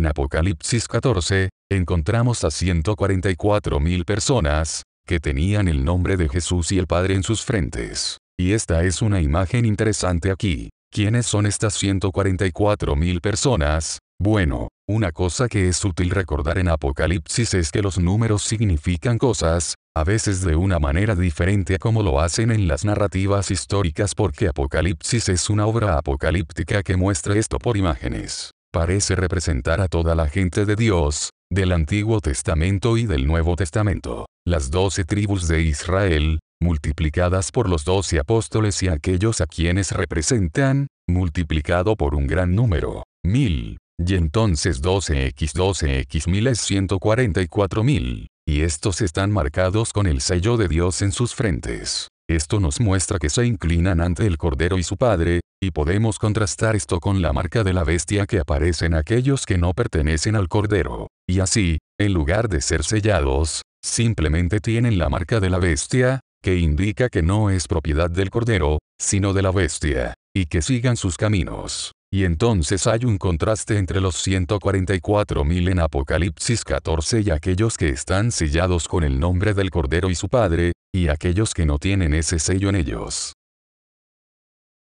En Apocalipsis 14, encontramos a 144.000 personas, que tenían el nombre de Jesús y el Padre en sus frentes. Y esta es una imagen interesante aquí. ¿Quiénes son estas 144.000 personas? Bueno, una cosa que es útil recordar en Apocalipsis es que los números significan cosas, a veces de una manera diferente a como lo hacen en las narrativas históricas porque Apocalipsis es una obra apocalíptica que muestra esto por imágenes parece representar a toda la gente de Dios, del Antiguo Testamento y del Nuevo Testamento, las doce tribus de Israel, multiplicadas por los doce apóstoles y aquellos a quienes representan, multiplicado por un gran número, mil, y entonces 12x 12x mil es 144 mil, y estos están marcados con el sello de Dios en sus frentes. Esto nos muestra que se inclinan ante el Cordero y su Padre, y podemos contrastar esto con la marca de la bestia que aparece en aquellos que no pertenecen al Cordero. Y así, en lugar de ser sellados, simplemente tienen la marca de la bestia, que indica que no es propiedad del Cordero, sino de la bestia, y que sigan sus caminos. Y entonces hay un contraste entre los 144.000 en Apocalipsis 14 y aquellos que están sellados con el nombre del Cordero y su Padre, y aquellos que no tienen ese sello en ellos.